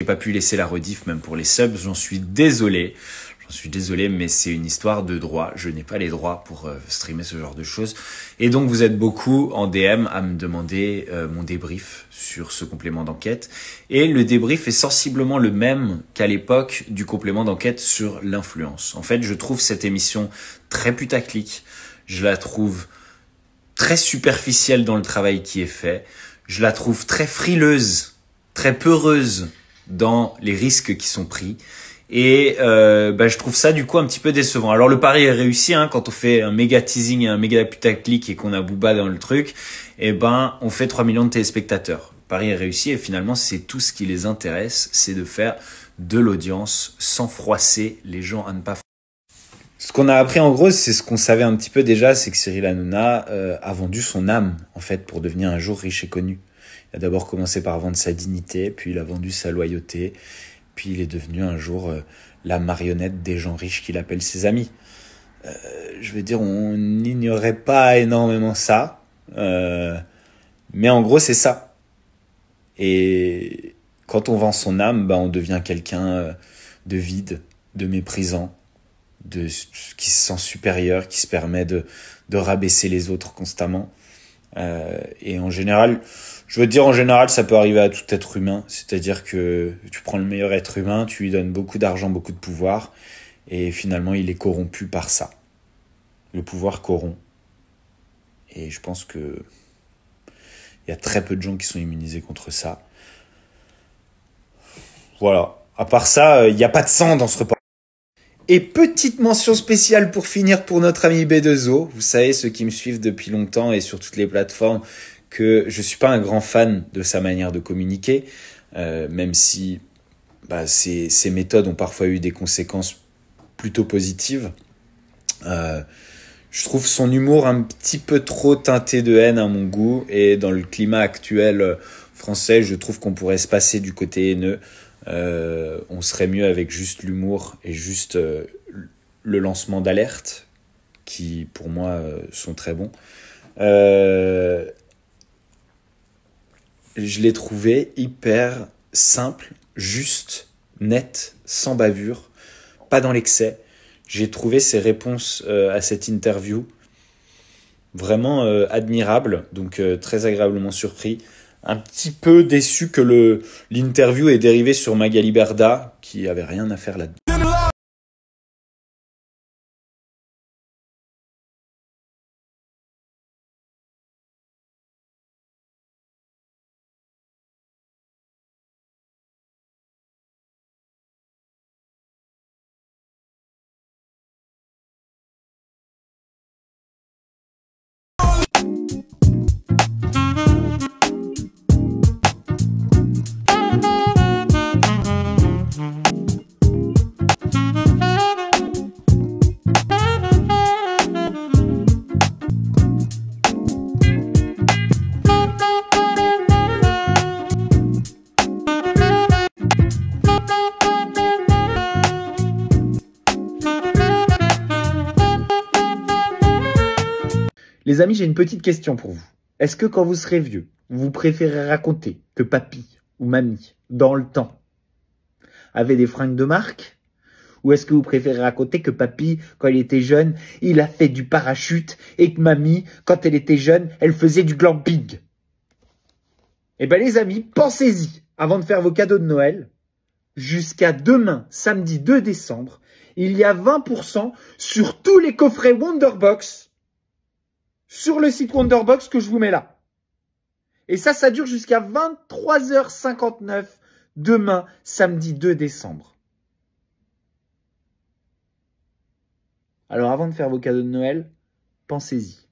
J'ai pas pu laisser la rediff même pour les subs, j'en suis désolé. J'en suis désolé, mais c'est une histoire de droit. Je n'ai pas les droits pour euh, streamer ce genre de choses. Et donc vous êtes beaucoup en DM à me demander euh, mon débrief sur ce complément d'enquête. Et le débrief est sensiblement le même qu'à l'époque du complément d'enquête sur l'influence. En fait, je trouve cette émission très putaclic. Je la trouve très superficielle dans le travail qui est fait. Je la trouve très frileuse, très peureuse dans les risques qui sont pris. Et euh, bah, je trouve ça du coup un petit peu décevant. Alors le pari est réussi hein, quand on fait un méga teasing et un méga putaclic et qu'on a Booba dans le truc, et eh ben on fait 3 millions de téléspectateurs. Le pari est réussi et finalement c'est tout ce qui les intéresse, c'est de faire de l'audience sans froisser les gens à ne pas ce qu'on a appris en gros, c'est ce qu'on savait un petit peu déjà, c'est que Cyril Hanouna euh, a vendu son âme en fait pour devenir un jour riche et connu. Il a d'abord commencé par vendre sa dignité, puis il a vendu sa loyauté, puis il est devenu un jour euh, la marionnette des gens riches qu'il appelle ses amis. Euh, je veux dire, on n'ignorait pas énormément ça, euh, mais en gros c'est ça. Et quand on vend son âme, bah, on devient quelqu'un de vide, de méprisant, de, qui se sent supérieur, qui se permet de, de rabaisser les autres constamment. Euh, et en général, je veux dire, en général, ça peut arriver à tout être humain. C'est-à-dire que tu prends le meilleur être humain, tu lui donnes beaucoup d'argent, beaucoup de pouvoir, et finalement, il est corrompu par ça. Le pouvoir corrompt. Et je pense que il y a très peu de gens qui sont immunisés contre ça. Voilà. À part ça, il euh, n'y a pas de sang dans ce report et petite mention spéciale pour finir pour notre ami B2O. Vous savez, ceux qui me suivent depuis longtemps et sur toutes les plateformes, que je suis pas un grand fan de sa manière de communiquer, euh, même si bah, ses, méthodes ont parfois eu des conséquences plutôt positives. Euh, je trouve son humour un petit peu trop teinté de haine à mon goût, et dans le climat actuel euh, français, je trouve qu'on pourrait se passer du côté haineux. Euh, on serait mieux avec juste l'humour et juste euh, le lancement d'alerte, qui pour moi euh, sont très bons. je l'ai trouvé hyper simple, juste, net, sans bavure, pas dans l'excès. J'ai trouvé ses réponses à cette interview vraiment admirables, donc très agréablement surpris un petit peu déçu que l'interview ait dérivé sur Magali Berda, qui avait rien à faire là-dedans. Les amis, j'ai une petite question pour vous. Est-ce que quand vous serez vieux, vous préférez raconter que papy ou mamie, dans le temps, avait des fringues de marque Ou est-ce que vous préférez raconter que papy, quand il était jeune, il a fait du parachute et que mamie, quand elle était jeune, elle faisait du glamping Eh bien les amis, pensez-y avant de faire vos cadeaux de Noël. Jusqu'à demain, samedi 2 décembre, il y a 20% sur tous les coffrets Wonderbox sur le site Wonderbox que je vous mets là. Et ça, ça dure jusqu'à 23h59 demain, samedi 2 décembre. Alors avant de faire vos cadeaux de Noël, pensez-y.